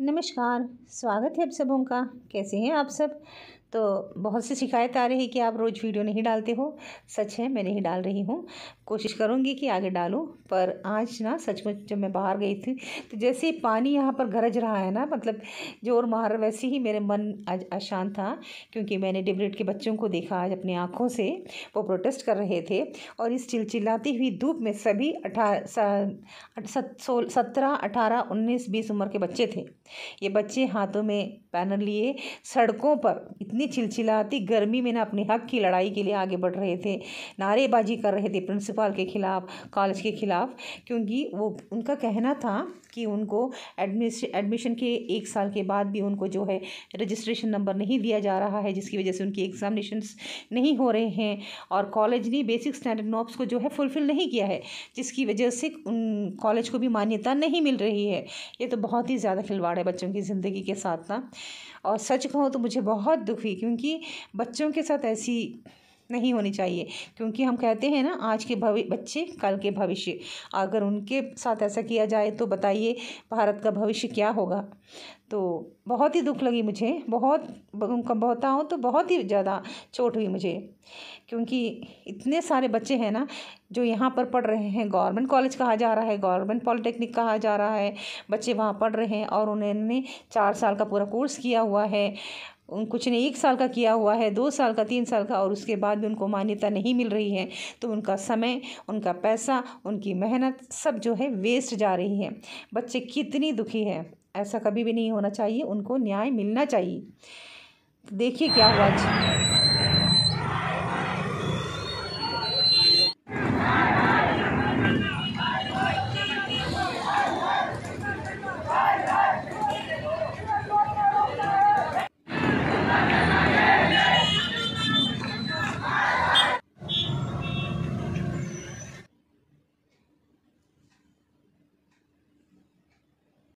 नमस्कार स्वागत है आप सबों का कैसे हैं आप सब तो बहुत सी शिकायत आ रही है कि आप रोज़ वीडियो नहीं डालते हो सच है मैं नहीं डाल रही हूँ कोशिश करूँगी कि आगे डालूँ पर आज ना सचमुच जब मैं बाहर गई थी तो जैसे पानी यहाँ पर गरज रहा है ना मतलब जोर मार वैसे ही मेरे मन आज अशांत था क्योंकि मैंने डिब्रेड के बच्चों को देखा आज अपनी आँखों से वो प्रोटेस्ट कर रहे थे और इस चिलचिलाती हुई धूप में सभी अठारह सत्रह अठारह उन्नीस बीस उम्र के बच्चे थे ये बच्चे हाथों में पैनल लिए सड़कों पर इतने इतनी छिलछिलाती गर्मी में ना अपने हक की लड़ाई के लिए आगे बढ़ रहे थे नारेबाजी कर रहे थे प्रिंसिपल के ख़िलाफ़ कॉलेज के ख़िलाफ़ क्योंकि वो उनका कहना था कि उनको एडमिशन के एक साल के बाद भी उनको जो है रजिस्ट्रेशन नंबर नहीं दिया जा रहा है जिसकी वजह से उनकी एग्जामिनेशन नहीं हो रहे हैं और कॉलेज ने बेसिक स्टैंडर्ड नॉब्स को जो है फुलफ़िल नहीं किया है जिसकी वजह से उन कॉलेज को भी मान्यता नहीं मिल रही है ये तो बहुत ही ज़्यादा खिलवाड़ है बच्चों की ज़िंदगी के साथ ना और सच कहूँ तो मुझे बहुत दुख बेवकूफ़ी क्योंकि बच्चों के साथ ऐसी नहीं होनी चाहिए क्योंकि हम कहते हैं ना आज के भवि बच्चे कल के भविष्य अगर उनके साथ ऐसा किया जाए तो बताइए भारत का भविष्य क्या होगा तो बहुत ही दुख लगी मुझे बहुत उनका हो तो बहुत ही ज़्यादा चोट हुई मुझे क्योंकि इतने सारे बच्चे हैं ना जो यहाँ पर पढ़ रहे हैं गवर्नमेंट कॉलेज कहा जा रहा है गवर्नमेंट पॉलिटेक्निक कहा जा रहा है बच्चे वहाँ पढ़ रहे हैं और उन्होंने चार साल का पूरा कोर्स किया हुआ है कुछ ने एक साल का किया हुआ है दो साल का तीन साल का और उसके बाद भी उनको मान्यता नहीं मिल रही है तो उनका समय उनका पैसा उनकी मेहनत सब जो है वेस्ट जा रही है बच्चे कितनी दुखी है ऐसा कभी भी नहीं होना चाहिए उनको न्याय मिलना चाहिए देखिए क्या हुआ जी